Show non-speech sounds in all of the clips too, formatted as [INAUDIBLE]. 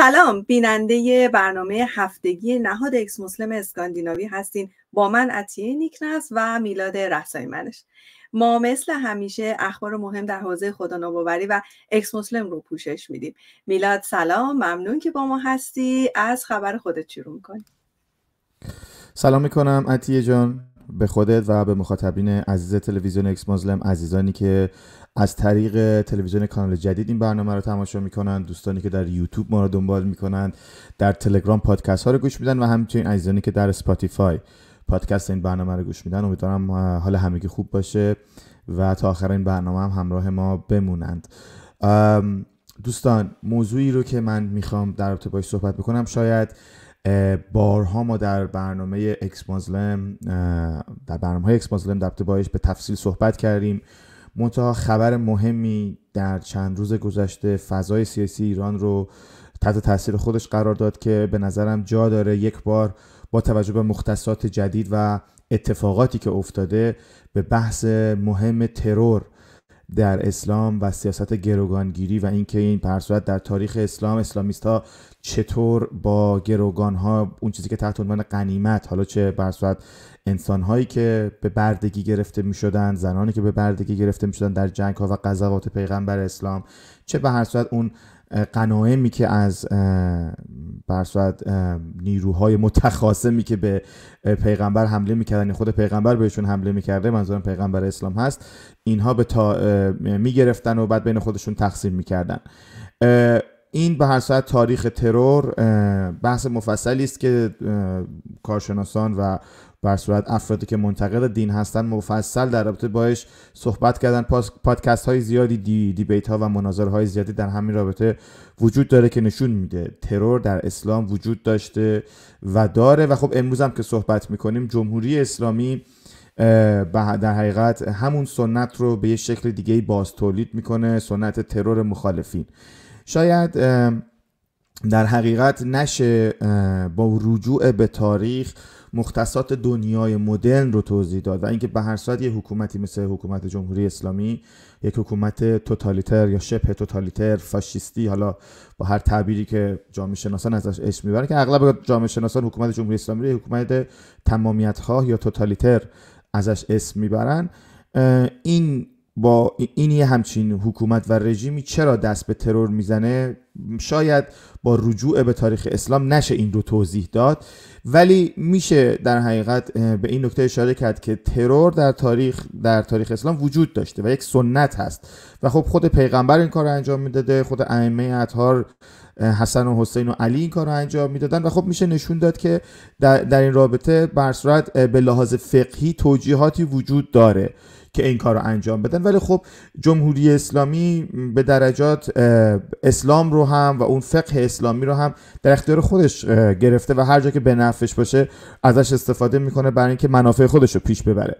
سلام بیننده برنامه هفتگی نهاد اکس مسلم اسکاندیناوی هستین با من عطیه نیکنس و میلاد رسای منش ما مثل همیشه اخبار مهم در حوزه خداناباوری و اکس مسلم رو پوشش میدیم میلاد سلام ممنون که با ما هستی از خبر خودت شروع میکنی سلام میکنم عطیه جان به خودت و به مخاطبین عزیز تلویزیون اکس مازلم عزیزانی که از طریق تلویزیون کانال جدید این برنامه رو تماشا میکنن دوستانی که در یوتیوب ما رو دنبال میکنن در تلگرام پادکست ها رو گوش میدن و همچنین عزیزانی که در سپاتیفای پادکست این برنامه رو گوش میدن امیدوارم حال همگی خوب باشه و تا آخرین این برنامه هم همراه ما بمونند دوستان موضوعی رو که من میخوام در رابطه باش صحبت بکنم شاید بارها ما در برنامه اکس در برنامه های اکس مازلم به تفصیل صحبت کردیم منتها خبر مهمی در چند روز گذشته فضای سیاسی ایران رو تحت تاثیر خودش قرار داد که به نظرم جا داره یک بار با توجه به مختصات جدید و اتفاقاتی که افتاده به بحث مهم ترور در اسلام و سیاست گروگانگیری و اینکه این, هر صورت در تاریخ اسلام اسلامیست ها چطور با گروگان ها اون چیزی که تحت عنوان قنیمت حالا چه صورت انسان هایی که به بردگی گرفته می شدن زنانی که به بردگی گرفته می شدن در جنگ ها و قضاوات پیغمبر اسلام چه به هر صورت اون قناعمی که از برصورت نیروهای متخاصمی که به پیغمبر حمله میکردن یعنی خود پیغمبر بهشون حمله میکرده منظورم پیغمبر اسلام هست اینها به تا میگرفتن و بعد بین خودشون تقسیم میکردن این به هر صورت تاریخ ترور بحث مفصلی است که کارشناسان و بر صورت افرادی که منتقد دین هستن مفصل در رابطه باش صحبت کردن پادکست های زیادی دی دیبیت ها و مناظر های زیادی در همین رابطه وجود داره که نشون میده ترور در اسلام وجود داشته و داره و خب امروز هم که صحبت میکنیم جمهوری اسلامی در حقیقت همون سنت رو به یه شکل دیگه باز تولید میکنه سنت ترور مخالفین شاید در حقیقت نشه با رجوع به تاریخ مختصات دنیای مدرن رو توضیح داد و اینکه به هر صورت یه حکومتی مثل حکومت جمهوری اسلامی یک حکومت توتالیتر یا شبه توتالیتر فاشیستی حالا با هر تعبیری که جامعه شناسان ازش اسم میبرن که اغلب جامعه شناسان حکومت جمهوری اسلامی رو حکومت تمامیت خواه یا توتالیتر ازش اسم میبرن این با این یه همچین حکومت و رژیمی چرا دست به ترور میزنه شاید با رجوع به تاریخ اسلام نشه این رو توضیح داد ولی میشه در حقیقت به این نکته اشاره کرد که ترور در تاریخ در تاریخ اسلام وجود داشته و یک سنت هست و خب خود پیغمبر این کار رو انجام میداده خود ائمه اطهار حسن و حسین و علی این کار رو انجام میدادن و خب میشه نشون داد که در, در این رابطه بر صورت به لحاظ فقهی توجیهاتی وجود داره که این کار رو انجام بدن ولی خب جمهوری اسلامی به درجات اسلام رو هم و اون فقه اسلامی رو هم در اختیار خودش گرفته و هر جا که به نفعش باشه ازش استفاده میکنه برای اینکه منافع خودش رو پیش ببره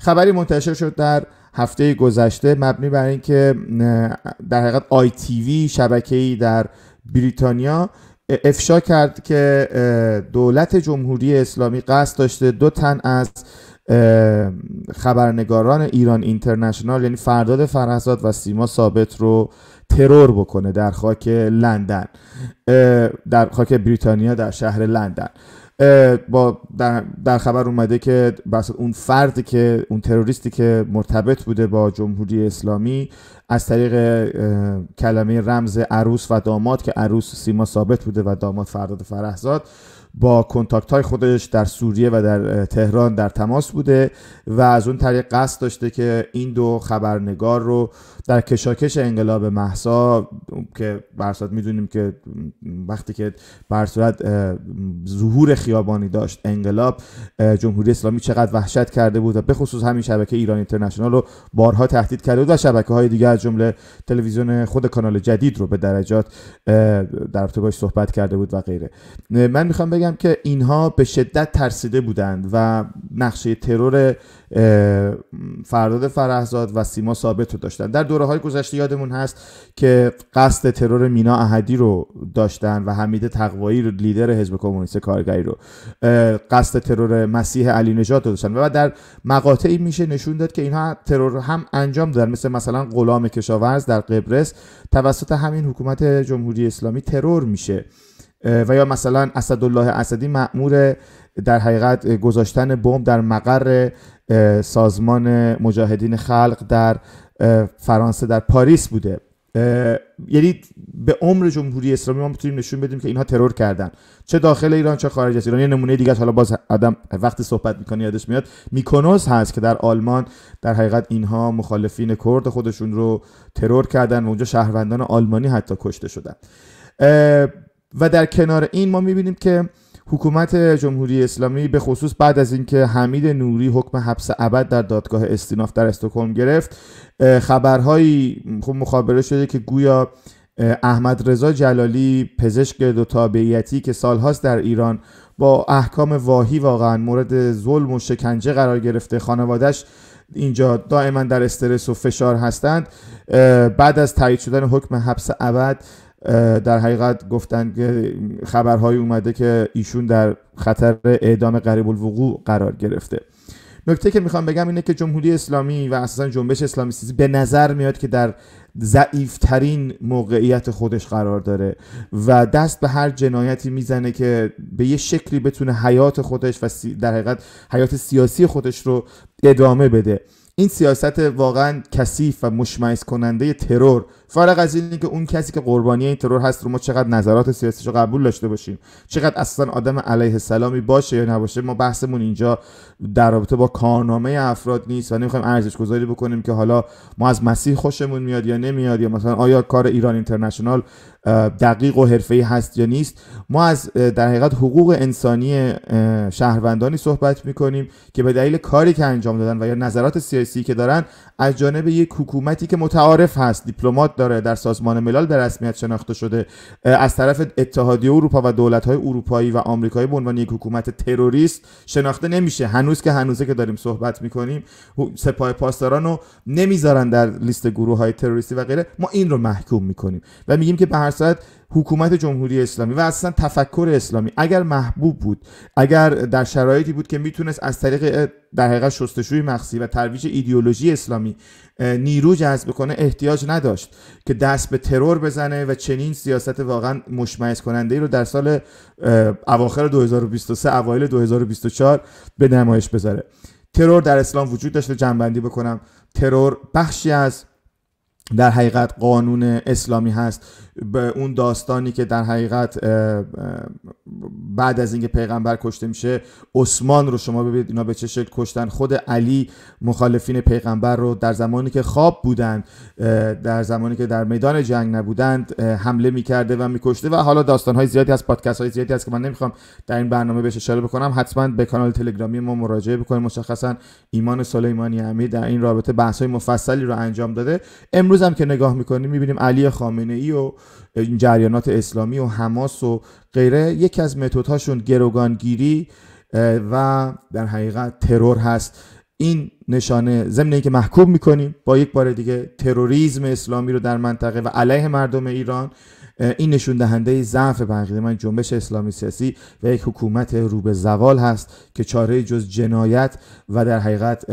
خبری منتشر شد در هفته گذشته مبنی بر اینکه در حقیقت آی شبکه ای در بریتانیا افشا کرد که دولت جمهوری اسلامی قصد داشته دو تن از خبرنگاران ایران اینترنشنال یعنی فرداد فرهزاد و سیما ثابت رو ترور بکنه در خاک لندن در خاک بریتانیا در شهر لندن با در, خبر اومده که بس اون فردی که اون تروریستی که مرتبط بوده با جمهوری اسلامی از طریق کلمه رمز عروس و داماد که عروس سیما ثابت بوده و داماد فرداد فرهزاد با کنتاکت های خودش در سوریه و در تهران در تماس بوده و از اون طریق قصد داشته که این دو خبرنگار رو در کشاکش انقلاب محسا که برصورت میدونیم که وقتی که برصورت ظهور خیابانی داشت انقلاب جمهوری اسلامی چقدر وحشت کرده بود و به خصوص همین شبکه ایران اینترنشنال رو بارها تهدید کرده بود و شبکه های دیگه از جمله تلویزیون خود کانال جدید رو به درجات در باش صحبت کرده بود و غیره من میخوام بگم که اینها به شدت ترسیده بودند و نقشه ترور فرداد فرهزاد و سیما ثابت رو داشتن در دوره های گذشته یادمون هست که قصد ترور مینا احدی رو داشتن و حمید تقوایی رو لیدر حزب کمونیست کارگری رو قصد ترور مسیح علی نجات رو داشتن و در مقاطعی میشه نشون داد که اینها ترور هم انجام دادن مثل مثلا غلام کشاورز در قبرس توسط همین حکومت جمهوری اسلامی ترور میشه و یا مثلا اسدالله اسدی مأمور در حقیقت گذاشتن بمب در مقر سازمان مجاهدین خلق در فرانسه در پاریس بوده یعنی به عمر جمهوری اسلامی ما میتونیم نشون بدیم که اینها ترور کردن چه داخل ایران چه خارج از ایران یه نمونه دیگه حالا باز آدم وقتی صحبت میکنه یادش میاد میکنوز هست که در آلمان در حقیقت اینها مخالفین کرد خودشون رو ترور کردن و اونجا شهروندان آلمانی حتی کشته شدن و در کنار این ما میبینیم که حکومت جمهوری اسلامی به خصوص بعد از اینکه حمید نوری حکم حبس ابد در دادگاه استیناف در استکهلم گرفت خبرهایی خب مخابره شده که گویا احمد رضا جلالی پزشک دو تابعیتی که سالهاست در ایران با احکام واهی واقعا مورد ظلم و شکنجه قرار گرفته خانوادهش اینجا دائما در استرس و فشار هستند بعد از تایید شدن حکم حبس ابد در حقیقت گفتن که خبرهایی اومده که ایشون در خطر اعدام قریب الوقوع قرار گرفته نکته که میخوام بگم اینه که جمهوری اسلامی و اساسا جنبش اسلامی سیزی به نظر میاد که در ضعیفترین موقعیت خودش قرار داره و دست به هر جنایتی میزنه که به یه شکلی بتونه حیات خودش و در حقیقت حیات سیاسی خودش رو ادامه بده این سیاست واقعا کثیف و مشمئز کننده ترور فارغ از اینه که اون کسی که قربانی این ترور هست رو ما چقدر نظرات سیاسیش رو قبول داشته باشیم چقدر اصلا آدم علیه سلامی باشه یا نباشه ما بحثمون اینجا در رابطه با کارنامه افراد نیست و نمیخوایم ارزش گذاری بکنیم که حالا ما از مسیح خوشمون میاد یا نمیاد یا مثلا آیا کار ایران اینترنشنال دقیق و ای هست یا نیست ما از در حقیقت حقوق انسانی شهروندانی صحبت کنیم که به دلیل کاری که انجام دادن و یا نظرات سیاسی که دارن از جانب یک حکومتی که متعارف هست دیپلمات داره در سازمان ملل به رسمیت شناخته شده از طرف اتحادیه اروپا و های اروپایی و آمریکایی به عنوان یک حکومت تروریست شناخته نمیشه هنوز که هنوزه که داریم صحبت کنیم، سپاه پاسداران رو نمیذارن در لیست گروه های تروریستی و غیره ما این رو محکوم کنیم و میگیم که به حکومت جمهوری اسلامی و اصلا تفکر اسلامی اگر محبوب بود اگر در شرایطی بود که میتونست از طریق در حقیقت شستشوی مخصی و ترویج ایدئولوژی اسلامی نیرو جذب کنه احتیاج نداشت که دست به ترور بزنه و چنین سیاست واقعا مشمعز کننده ای رو در سال اواخر 2023 اوایل 2024 به نمایش بذاره ترور در اسلام وجود داشته جنبندی بکنم ترور بخشی از در حقیقت قانون اسلامی هست به اون داستانی که در حقیقت بعد از اینکه پیغمبر کشته میشه عثمان رو شما ببینید اینا به چه شکل کشتن خود علی مخالفین پیغمبر رو در زمانی که خواب بودند در زمانی که در میدان جنگ نبودند حمله میکرده و میکشته و حالا داستان های زیادی از پادکست های زیادی هست که من نمیخوام در این برنامه بهش اشاره بکنم حتما به کانال تلگرامی ما مراجعه بکنید مشخصا ایمان سلیمانی امیر در این رابطه بحث های مفصلی رو انجام داده امروز هم که نگاه میکنیم میبینیم علی خامنه ای و این جریانات اسلامی و حماس و غیره یکی از متدهاشون گروگانگیری و در حقیقت ترور هست این نشانه ضمن که محکوم میکنیم با یک بار دیگه تروریسم اسلامی رو در منطقه و علیه مردم ایران این نشون دهنده ضعف بنقیده من جنبش اسلامی سیاسی و یک حکومت رو به زوال هست که چاره جز جنایت و در حقیقت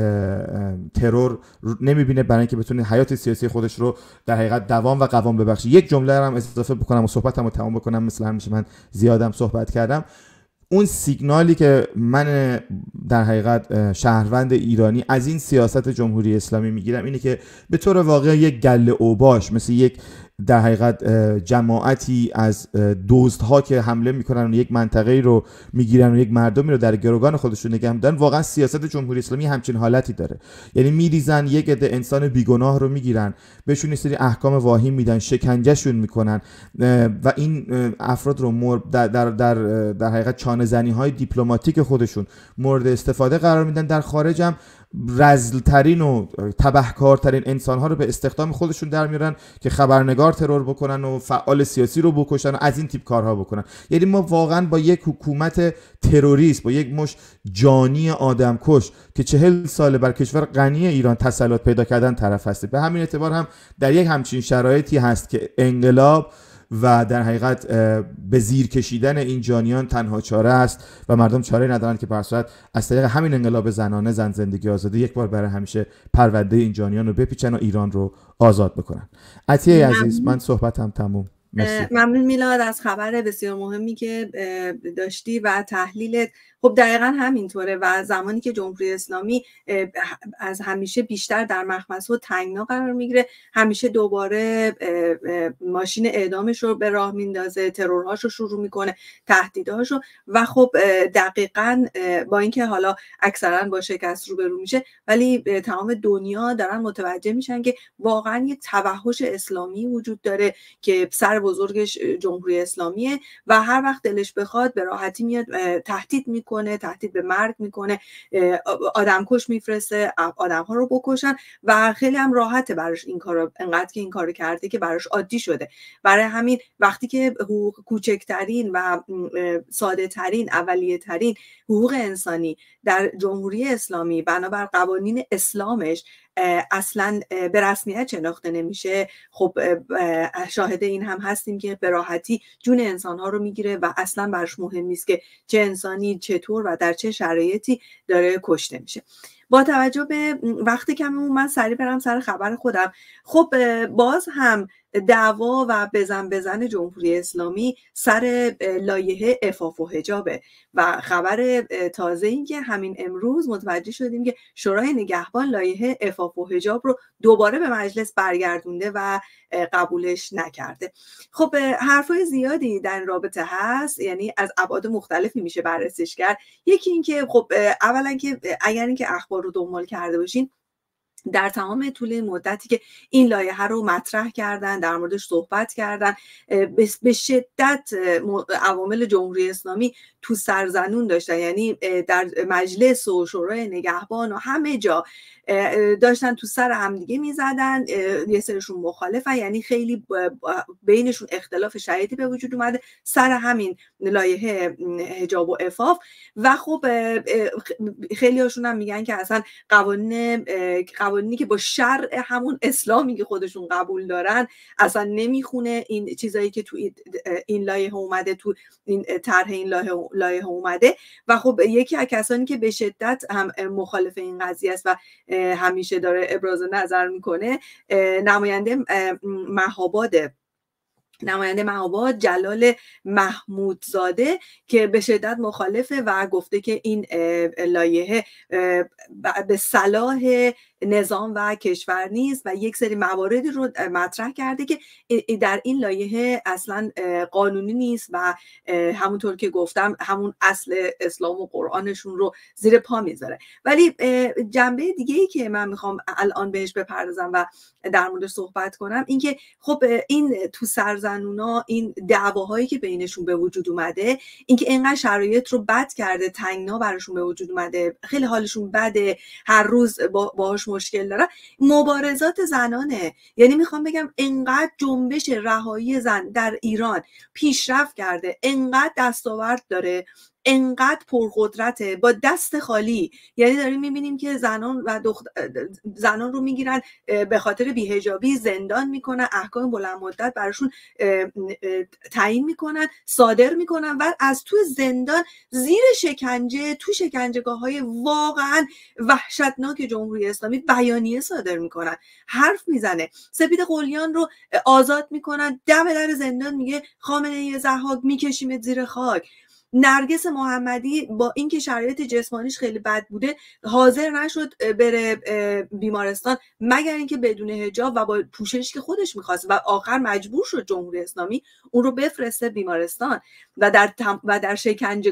ترور نمیبینه برای اینکه بتونه حیات سیاسی خودش رو در حقیقت دوام و قوام ببخشه یک جمله رو هم اضافه بکنم و صحبتم تمام بکنم مثل همیشه من زیادم صحبت کردم اون سیگنالی که من در حقیقت شهروند ایرانی از این سیاست جمهوری اسلامی میگیرم اینه که به طور واقع یک گله اوباش مثل یک در حقیقت جماعتی از دزدها که حمله میکنن و یک منطقه رو میگیرن و یک مردمی رو در گروگان خودشون نگه میدارن واقعا سیاست جمهوری اسلامی همچین حالتی داره یعنی میریزن یک عده انسان بیگناه رو میگیرن بهشون یه سری احکام واهی میدن شکنجهشون میکنن و این افراد رو در, در, در, حقیقت چانه زنی های دیپلماتیک خودشون مورد استفاده قرار میدن در خارج هم رزلترین و تبهکارترین ها رو به استخدام خودشون در میارن که خبرنگار ترور بکنن و فعال سیاسی رو بکشن و از این تیپ کارها بکنن یعنی ما واقعا با یک حکومت تروریست با یک مش جانی آدمکش که چهل ساله بر کشور غنی ایران تسلط پیدا کردن طرف هستیم به همین اعتبار هم در یک همچین شرایطی هست که انقلاب و در حقیقت به زیر کشیدن این جانیان تنها چاره است و مردم چاره ندارند که به از طریق همین انقلاب زنانه زن زندگی آزادی یک بار برای همیشه پرونده این جانیان رو بپیچن و ایران رو آزاد بکنن عطیه عزیز من صحبتم تموم ممنون میلاد از خبر بسیار مهمی که داشتی و تحلیلت خب دقیقا همینطوره و زمانی که جمهوری اسلامی از همیشه بیشتر در مخمس و تنگنا قرار میگیره همیشه دوباره ماشین اعدامش رو به راه میندازه ترورهاش رو شروع میکنه تهدیدهاش رو و خب دقیقا با اینکه حالا اکثرا با شکست روبرو میشه ولی تمام دنیا دارن متوجه میشن که واقعا یه توحش اسلامی وجود داره که سر بزرگش جمهوری اسلامیه و هر وقت دلش بخواد به راحتی میاد تهدید میکنه تهدید به مرگ میکنه آدمکش میفرسته آدمها رو بکشن و خیلی هم راحته براش این کارو انقدر که این کارو کرده که براش عادی شده برای همین وقتی که حقوق کوچکترین و ساده ترین اولیه ترین حقوق انسانی در جمهوری اسلامی بنابر قوانین اسلامش اصلا به رسمیت شناخته نمیشه خب شاهد این هم هستیم که به راحتی جون انسانها رو میگیره و اصلا برش مهم نیست که چه انسانی چطور و در چه شرایطی داره کشته میشه با توجه به وقت کممون من سریع برم سر خبر خودم خب باز هم دعوا و بزن بزن جمهوری اسلامی سر لایحه افاف و هجابه و خبر تازه این که همین امروز متوجه شدیم که شورای نگهبان لایه افاف و هجاب رو دوباره به مجلس برگردونده و قبولش نکرده خب حرفای زیادی در این رابطه هست یعنی از ابعاد مختلفی میشه بررسیش کرد یکی اینکه خب اولا که اگر اینکه اخبار رو دنبال کرده باشین در تمام طول مدتی که این لایحه رو مطرح کردن در موردش صحبت کردن به شدت عوامل جمهوری اسلامی تو سرزنون داشتن یعنی در مجلس و شورای نگهبان و همه جا داشتن تو سر همدیگه میزدن یه سرشون مخالفه یعنی خیلی بینشون اختلاف شدیدی به وجود اومده سر همین لایحه حجاب و افاف و خب خیلی هم میگن که اصلا قوانین قوانینی که با شرع همون اسلامی که خودشون قبول دارن اصلا نمیخونه این چیزایی که تو این لایه اومده تو این طرح این لایه اومده و خب یکی از کسانی که به شدت هم مخالف این قضیه است و همیشه داره ابراز نظر میکنه نماینده مهاباده نماینده مهاباد جلال محمودزاده که به شدت مخالفه و گفته که این لایحه به صلاح نظام و کشور نیست و یک سری مواردی رو مطرح کرده که در این لایه اصلا قانونی نیست و همونطور که گفتم همون اصل اسلام و قرآنشون رو زیر پا میذاره ولی جنبه دیگه ای که من میخوام الان بهش بپردازم و در مورد صحبت کنم اینکه خب این تو سرزنونا این دعواهایی که بینشون به وجود اومده اینکه اینقدر شرایط رو بد کرده تنگنا براشون به وجود اومده خیلی حالشون بده هر روز با باهاش مشکل دارن مبارزات زنانه یعنی میخوام بگم انقدر جنبش رهایی زن در ایران پیشرفت کرده انقدر دستاورد داره انقدر پرقدرته با دست خالی یعنی داریم میبینیم که زنان و دخت... زنان رو میگیرن به خاطر بیهجابی زندان میکنن احکام بلند مدت براشون تعیین میکنن صادر میکنن و از تو زندان زیر شکنجه تو شکنجگاه های واقعا وحشتناک جمهوری اسلامی بیانیه صادر میکنن حرف میزنه سپید قلیان رو آزاد میکنن دم در زندان میگه خامنه ای زهاد میکشیم زیر خاک نرگس محمدی با اینکه شرایط جسمانیش خیلی بد بوده حاضر نشد بره بیمارستان مگر اینکه بدون هجاب و با پوشش که خودش میخواست و آخر مجبور شد جمهوری اسلامی اون رو بفرسته بیمارستان و در تم و در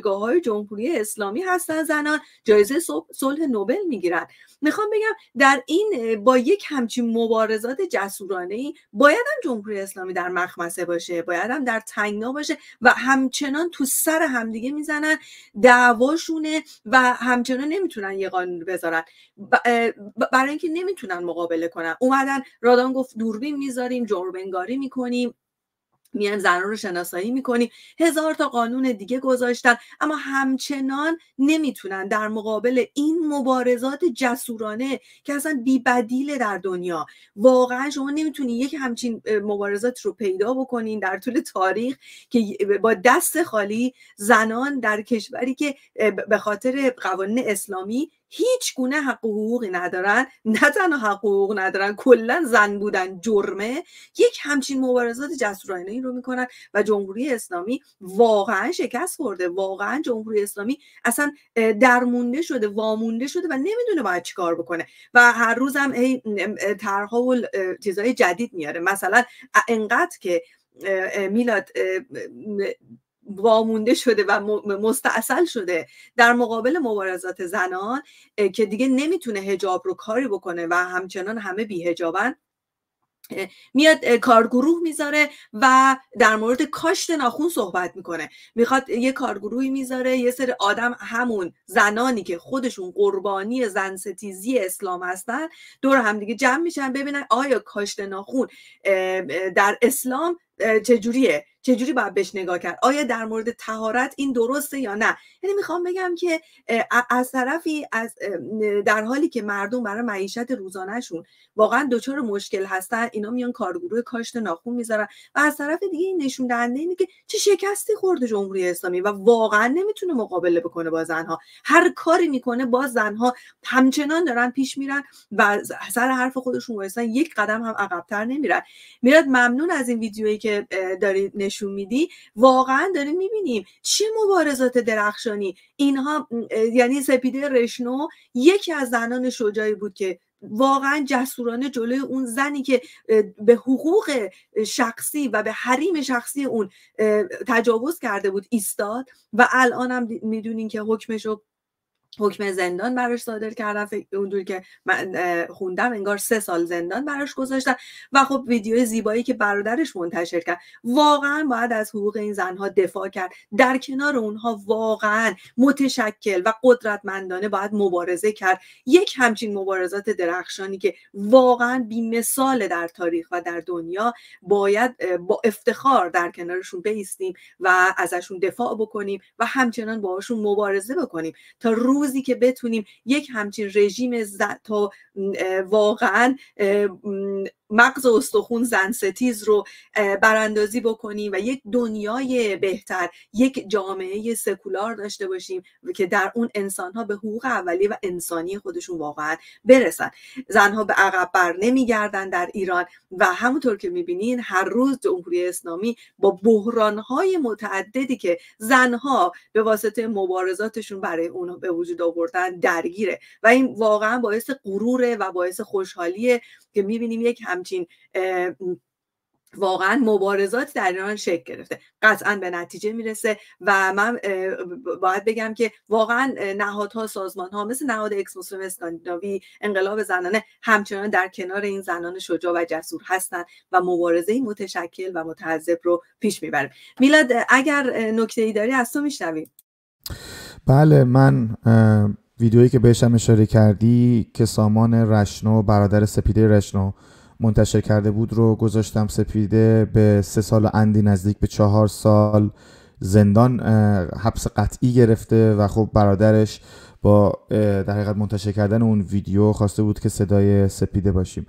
های جمهوری اسلامی هستن زنان جایزه صلح نوبل میگیرن میخوام بگم در این با یک همچین مبارزات جسورانه ای باید هم جمهوری اسلامی در مخمسه باشه باید هم در تنگنا باشه و همچنان تو سر هم دیگه میزنن دعواشونه و همچنان نمیتونن یه قانون بذارن برای اینکه نمیتونن مقابله کنن اومدن رادان گفت دوربین میذاریم جرمنگاری میکنیم میان زنان رو شناسایی میکنیم هزار تا قانون دیگه گذاشتن اما همچنان نمیتونن در مقابل این مبارزات جسورانه که اصلا بیبدیل در دنیا واقعا شما نمیتونی یک همچین مبارزات رو پیدا بکنین در طول تاریخ که با دست خالی زنان در کشوری که به خاطر قوانین اسلامی هیچ گونه حق و حقوقی ندارن نه تنها حق حقوق ندارن کلا زن بودن جرمه یک همچین مبارزات جسورانه ای رو میکنن و جمهوری اسلامی واقعا شکست خورده واقعا جمهوری اسلامی اصلا درمونده شده وامونده شده و نمیدونه باید کار بکنه و هر روزم هم طرحها و چیزهای جدید میاره مثلا انقدر که میلاد وامونده شده و مستاصل شده در مقابل مبارزات زنان که دیگه نمیتونه هجاب رو کاری بکنه و همچنان همه بیهجابن میاد کارگروه میذاره و در مورد کاشت ناخون صحبت میکنه میخواد یه کارگروهی میذاره یه سری آدم همون زنانی که خودشون قربانی ستیزی اسلام هستن دور همدیگه جمع میشن ببینن آیا کاشت ناخون در اسلام چجوریه چجوری باید بهش نگاه کرد آیا در مورد تهارت این درسته یا نه یعنی میخوام بگم که از طرفی از در حالی که مردم برای معیشت روزانهشون واقعا دچار مشکل هستن اینا میان کارگروه کاشت ناخون میذارن و از طرف دیگه این نشون دهنده اینه که چه شکستی خورده جمهوری اسلامی و واقعا نمیتونه مقابله بکنه با زنها هر کاری میکنه با زنها همچنان دارن پیش میرن و سر حرف خودشون یک قدم هم عقبتر نمیرن میراد ممنون از این ویدیویی که دارید نشون میدی واقعا داریم میبینیم چه مبارزات درخشانی اینها یعنی سپیده رشنو یکی از زنان شجاعی بود که واقعا جسورانه جلوی اون زنی که به حقوق شخصی و به حریم شخصی اون تجاوز کرده بود ایستاد و الان هم میدونین که حکمش حکم زندان براش صادر کردن اونجوری که من خوندم انگار سه سال زندان براش گذاشتن و خب ویدیو زیبایی که برادرش منتشر کرد واقعا باید از حقوق این زنها دفاع کرد در کنار اونها واقعا متشکل و قدرتمندانه باید مبارزه کرد یک همچین مبارزات درخشانی که واقعا بیمثال در تاریخ و در دنیا باید با افتخار در کنارشون بیستیم و ازشون دفاع بکنیم و همچنان باهاشون مبارزه بکنیم تا روزی که بتونیم یک همچین رژیم زد تا واقعا مغز استخون زن ستیز رو براندازی بکنیم و یک دنیای بهتر یک جامعه سکولار داشته باشیم که در اون انسان ها به حقوق اولیه و انسانی خودشون واقعا برسن زنها به عقب بر نمیگردن در ایران و همونطور که میبینین هر روز جمهوری اسلامی با بحران های متعددی که زنها به واسطه مبارزاتشون برای اون به وجود آوردن درگیره و این واقعا باعث غروره و باعث خوشحالیه که میبینیم یک همچین واقعا مبارزات در ایران شکل گرفته قطعا به نتیجه میرسه و من باید بگم که واقعا نهادها سازمانها مثل نهاد اکس اسکاندیناوی انقلاب زنانه همچنان در کنار این زنان شجاع و جسور هستند و مبارزه متشکل و متعذب رو پیش میبریم میلاد اگر نکته ای داری از تو میشنویم بله من ویدیویی که بهش هم اشاره کردی که سامان رشنو برادر سپیده رشنو منتشر کرده بود رو گذاشتم سپیده به سه سال اندی نزدیک به چهار سال زندان حبس قطعی گرفته و خب برادرش با در حقیقت منتشر کردن اون ویدیو خواسته بود که صدای سپیده باشیم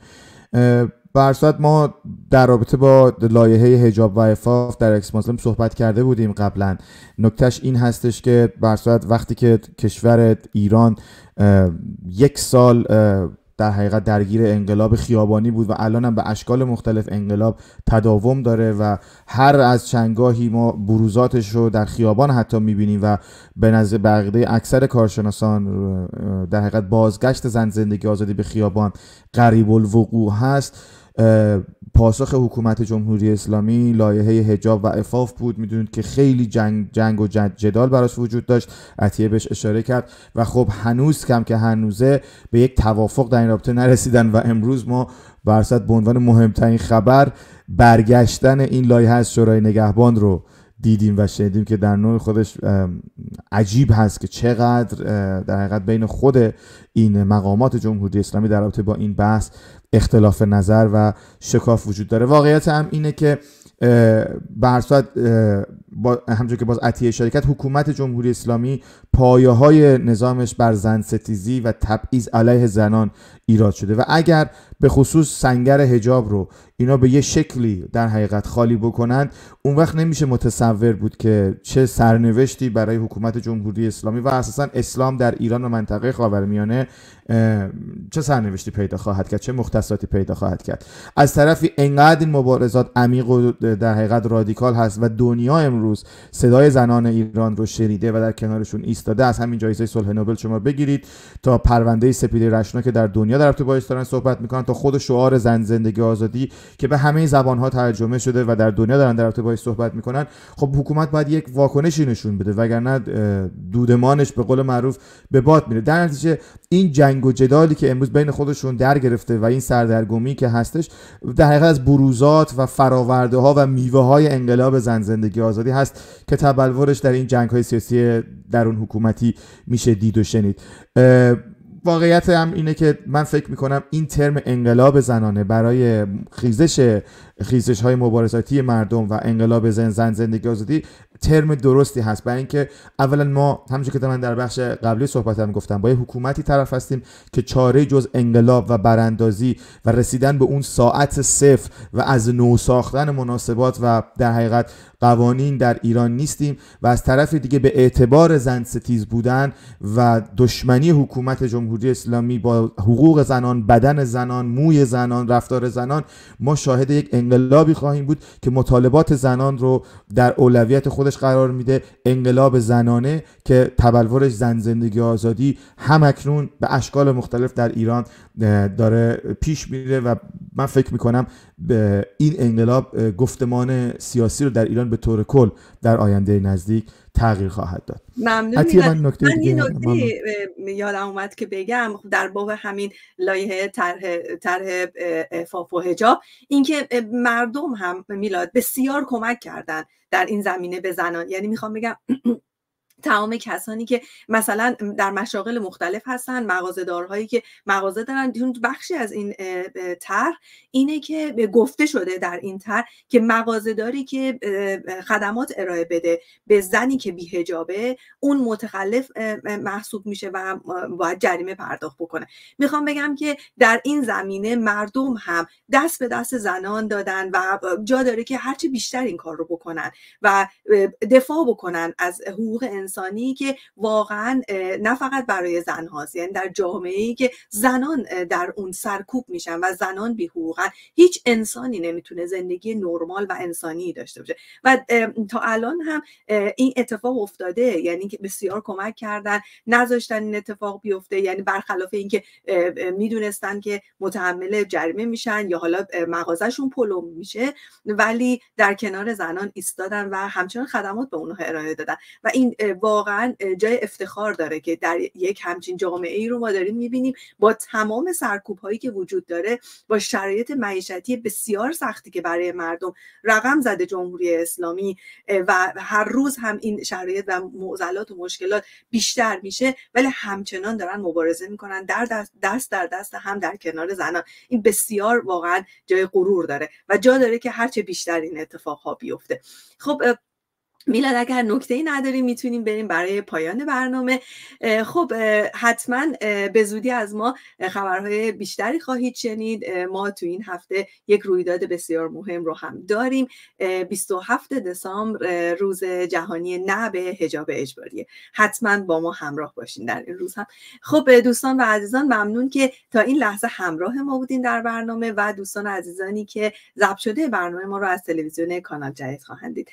برصورت ما در رابطه با لایحه حجاب و افاف در اکسپانسلم صحبت کرده بودیم قبلا نکتهش این هستش که صورت وقتی که کشور ایران یک سال در حقیقت درگیر انقلاب خیابانی بود و الان هم به اشکال مختلف انقلاب تداوم داره و هر از چنگاهی ما بروزاتش رو در خیابان حتی میبینیم و به نظر بقیده اکثر کارشناسان در حقیقت بازگشت زن زندگی آزادی به خیابان قریب الوقوع هست پاسخ حکومت جمهوری اسلامی لایحه حجاب و افاف بود میدونید که خیلی جنگ, جنگ و جدال براش وجود داشت عطیه بهش اشاره کرد و خب هنوز کم که هنوزه به یک توافق در این رابطه نرسیدن و امروز ما برصد به عنوان مهمترین خبر برگشتن این لایحه از شورای نگهبان رو دیدیم و شنیدیم که در نوع خودش عجیب هست که چقدر در حقیقت بین خود این مقامات جمهوری اسلامی در رابطه با این بحث اختلاف نظر و شکاف وجود داره واقعیت هم اینه که به هر صورت که باز عطیه شرکت حکومت جمهوری اسلامی پایه های نظامش بر زن ستیزی و تبعیض علیه زنان ایراد شده و اگر به خصوص سنگر هجاب رو اینا به یه شکلی در حقیقت خالی بکنند اون وقت نمیشه متصور بود که چه سرنوشتی برای حکومت جمهوری اسلامی و اساسا اسلام در ایران و منطقه خاورمیانه چه سرنوشتی پیدا خواهد کرد چه مختصاتی پیدا خواهد کرد از طرفی انقدر این مبارزات عمیق و در حقیقت رادیکال هست و دنیا امروز صدای زنان ایران رو شنیده و در کنارشون ایستاده از همین جایزه صلح نوبل شما بگیرید تا پرونده سپیده رشنا که در دنیا در تو باعث دارن صحبت میکنن تا خود شعار زن زندگی آزادی که به همه زبان ها ترجمه شده و در دنیا دارن در تو باعث صحبت میکنن خب حکومت باید یک واکنشی نشون بده وگرنه دودمانش به قول معروف به باد میره در نتیجه این جنگ و جدالی که امروز بین خودشون در گرفته و این سردرگمی که هستش در حقیقت از بروزات و فراورده ها و میوه های انقلاب زن زندگی آزادی هست که تبلورش در این جنگ های سیاسی درون حکومتی میشه دید و شنید واقعیت هم اینه که من فکر میکنم این ترم انقلاب زنانه برای خیزش خیزش های مبارزاتی مردم و انقلاب زن زن زندگی آزادی ترم درستی هست برای اینکه اولا ما همونجور که من در بخش قبلی صحبتم گفتم با یه حکومتی طرف هستیم که چاره جز انقلاب و براندازی و رسیدن به اون ساعت صفر و از نو ساختن مناسبات و در حقیقت قوانین در ایران نیستیم و از طرف دیگه به اعتبار زن ستیز بودن و دشمنی حکومت جمهوری اسلامی با حقوق زنان بدن زنان موی زنان رفتار زنان ما شاهد یک انقلابی خواهیم بود که مطالبات زنان رو در اولویت خود قرار میده انقلاب زنانه که تبلورش زن زندگی آزادی اکنون به اشکال مختلف در ایران داره پیش میره و من فکر میکنم به این انقلاب گفتمان سیاسی رو در ایران به طور کل در آینده نزدیک تغییر خواهد داد ممنون من نکته من نکته یادم اومد که بگم در باب همین لایه طرح طرح افاف و حجاب اینکه مردم هم میلاد بسیار کمک کردن در این زمینه به زنان یعنی میخوام بگم [CLEARS THROAT] تمام کسانی که مثلا در مشاغل مختلف هستن مغازه‌دارهایی که مغازه دارن بخشی از این طرح اینه که گفته شده در این طرح که مغازه‌داری که خدمات ارائه بده به زنی که بیهجابه اون متخلف محسوب میشه و باید جریمه پرداخت بکنه میخوام بگم که در این زمینه مردم هم دست به دست زنان دادن و جا داره که هرچه بیشتر این کار رو بکنن و دفاع بکنن از حقوق انسان انسانی که واقعا نه فقط برای زن هاست یعنی در جامعه ای که زنان در اون سرکوب میشن و زنان بی حقوقن هیچ انسانی نمیتونه زندگی نرمال و انسانی داشته باشه و تا الان هم این اتفاق افتاده یعنی که بسیار کمک کردن نذاشتن این اتفاق بیفته یعنی برخلاف اینکه میدونستن که متحمل جریمه میشن یا حالا مغازشون پلم میشه ولی در کنار زنان ایستادن و همچنان خدمات به اونها ارائه دادن و این واقعا جای افتخار داره که در یک همچین جامعه ای رو ما داریم میبینیم با تمام سرکوب هایی که وجود داره با شرایط معیشتی بسیار سختی که برای مردم رقم زده جمهوری اسلامی و هر روز هم این شرایط و معضلات و مشکلات بیشتر میشه ولی همچنان دارن مبارزه میکنن در دست, در دست هم در کنار زنان این بسیار واقعا جای غرور داره و جا داره که هرچه بیشتر این اتفاق ها بیفته خب میلاد اگر نکته ای نداریم میتونیم بریم برای پایان برنامه خب حتما به زودی از ما خبرهای بیشتری خواهید شنید ما تو این هفته یک رویداد بسیار مهم رو هم داریم 27 دسامبر روز جهانی نه به حجاب اجباریه حتما با ما همراه باشین در این روز هم خب دوستان و عزیزان ممنون که تا این لحظه همراه ما بودین در برنامه و دوستان عزیزانی که ضبط شده برنامه ما رو از تلویزیون کانال جدید خواهند دید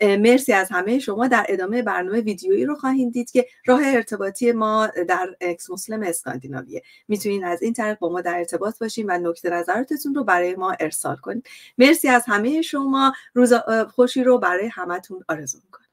مرسی از همه شما در ادامه برنامه ویدیویی رو خواهید دید که راه ارتباطی ما در اکس مسلم اسکاندیناویه میتونین از این طریق با ما در ارتباط باشین و نکته نظراتتون رو برای ما ارسال کنید مرسی از همه شما روز خوشی رو برای همتون آرزو میکنم